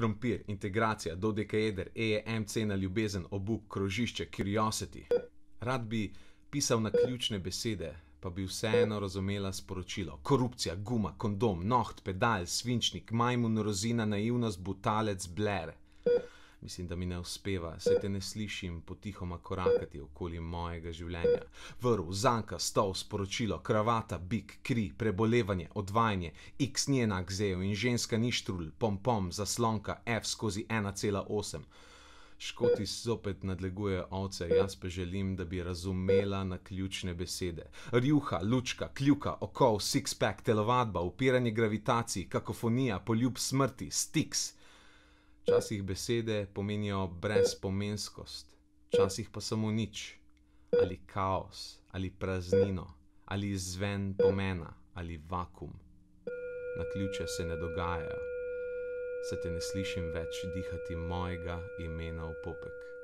krompir, integracija, dodekajeder, EEM, cena ljubezen, obup, krožišče, curiosity. Rad bi pisal na ključne besede, pa bi vseeno razumela sporočilo. Korupcija, guma, kondom, noht, pedal, svinčnik, majmun, rozina, naivnost, butalec, bler. Mislim, da mi ne uspeva, se te ne slišim potihoma korakati okoli mojega življenja. Vrv, zanka, stol, sporočilo, kravata, bik, kri, prebolevanje, odvajanje, x ni enak zeju in ženska ni štrul, pompom, zaslonka, f skozi 1,8. Škoti zopet nadleguje oce, jaz pa želim, da bi razumela na ključne besede. Rjuha, lučka, kljuka, okov, six pack, telovadba, upiranje gravitaciji, kakofonija, poljub smrti, stiks. Včasih besede pomenijo brezpomenskost, včasih pa samo nič, ali kaos, ali praznino, ali zven pomena, ali vakum. Na ključe se ne dogajajo, se te ne slišim več dihati mojega imena v popek.